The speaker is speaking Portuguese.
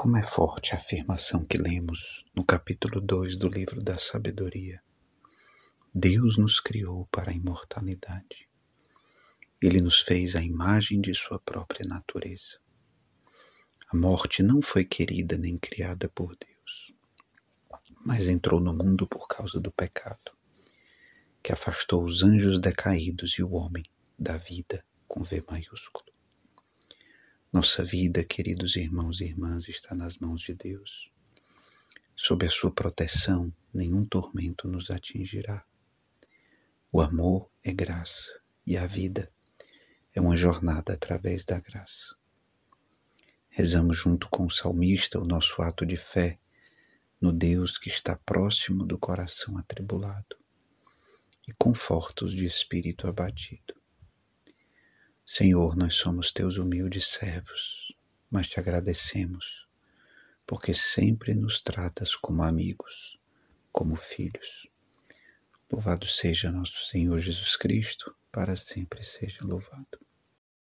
Como é forte a afirmação que lemos no capítulo 2 do livro da Sabedoria. Deus nos criou para a imortalidade. Ele nos fez a imagem de sua própria natureza. A morte não foi querida nem criada por Deus, mas entrou no mundo por causa do pecado, que afastou os anjos decaídos e o homem da vida com V maiúsculo. Nossa vida, queridos irmãos e irmãs, está nas mãos de Deus. Sob a sua proteção, nenhum tormento nos atingirá. O amor é graça e a vida é uma jornada através da graça. Rezamos junto com o salmista o nosso ato de fé no Deus que está próximo do coração atribulado e conforta os de espírito abatido. Senhor, nós somos teus humildes servos, mas te agradecemos, porque sempre nos tratas como amigos, como filhos. Louvado seja nosso Senhor Jesus Cristo, para sempre seja louvado.